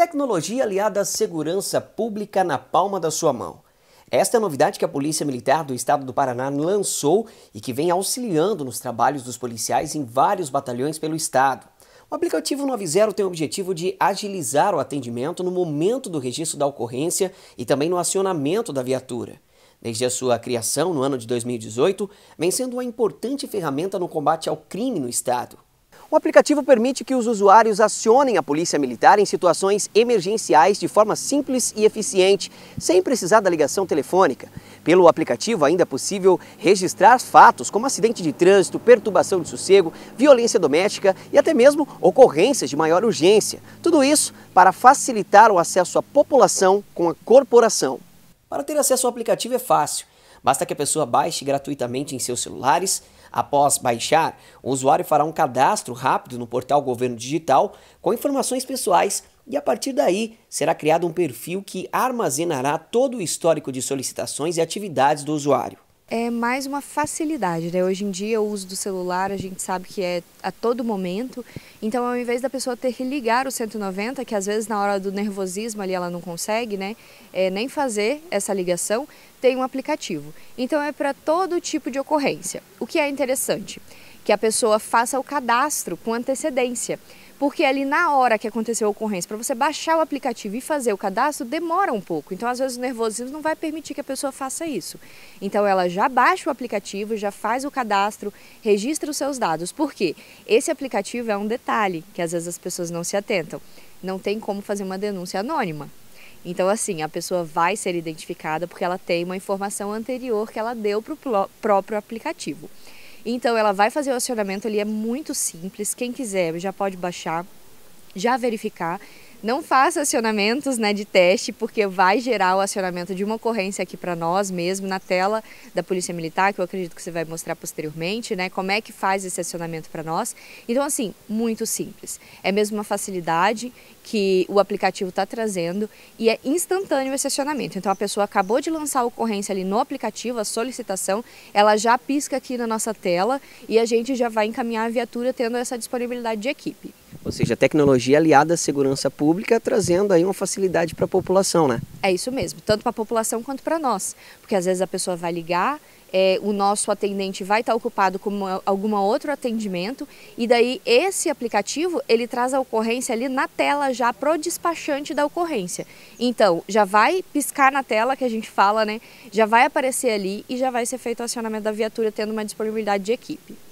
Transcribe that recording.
Tecnologia aliada à segurança pública na palma da sua mão. Esta é a novidade que a Polícia Militar do Estado do Paraná lançou e que vem auxiliando nos trabalhos dos policiais em vários batalhões pelo Estado. O aplicativo 90 tem o objetivo de agilizar o atendimento no momento do registro da ocorrência e também no acionamento da viatura. Desde a sua criação no ano de 2018, vem sendo uma importante ferramenta no combate ao crime no Estado. O aplicativo permite que os usuários acionem a Polícia Militar em situações emergenciais de forma simples e eficiente, sem precisar da ligação telefônica. Pelo aplicativo, ainda é possível registrar fatos como acidente de trânsito, perturbação de sossego, violência doméstica e até mesmo ocorrências de maior urgência. Tudo isso para facilitar o acesso à população com a corporação. Para ter acesso ao aplicativo é fácil. Basta que a pessoa baixe gratuitamente em seus celulares. Após baixar, o usuário fará um cadastro rápido no portal Governo Digital com informações pessoais e a partir daí será criado um perfil que armazenará todo o histórico de solicitações e atividades do usuário é mais uma facilidade, né? Hoje em dia o uso do celular a gente sabe que é a todo momento, então ao invés da pessoa ter que ligar o 190, que às vezes na hora do nervosismo ali ela não consegue, né? É, nem fazer essa ligação, tem um aplicativo. Então é para todo tipo de ocorrência. O que é interessante, que a pessoa faça o cadastro com antecedência porque ali na hora que aconteceu a ocorrência, para você baixar o aplicativo e fazer o cadastro, demora um pouco. Então, às vezes, o nervosismo não vai permitir que a pessoa faça isso. Então, ela já baixa o aplicativo, já faz o cadastro, registra os seus dados. Por quê? Esse aplicativo é um detalhe que às vezes as pessoas não se atentam. Não tem como fazer uma denúncia anônima. Então, assim, a pessoa vai ser identificada porque ela tem uma informação anterior que ela deu para o próprio aplicativo. Então ela vai fazer o acionamento ali, é muito simples. Quem quiser já pode baixar, já verificar não faça acionamentos né, de teste, porque vai gerar o acionamento de uma ocorrência aqui para nós mesmo, na tela da Polícia Militar, que eu acredito que você vai mostrar posteriormente, né? Como é que faz esse acionamento para nós. Então, assim, muito simples. É mesmo uma facilidade que o aplicativo está trazendo e é instantâneo esse acionamento. Então, a pessoa acabou de lançar a ocorrência ali no aplicativo, a solicitação, ela já pisca aqui na nossa tela e a gente já vai encaminhar a viatura tendo essa disponibilidade de equipe. Ou seja, tecnologia aliada à segurança pública, trazendo aí uma facilidade para a população, né? É isso mesmo, tanto para a população quanto para nós. Porque às vezes a pessoa vai ligar, é, o nosso atendente vai estar tá ocupado com algum outro atendimento e daí esse aplicativo ele traz a ocorrência ali na tela já pro despachante da ocorrência. Então já vai piscar na tela que a gente fala, né? Já vai aparecer ali e já vai ser feito o acionamento da viatura tendo uma disponibilidade de equipe.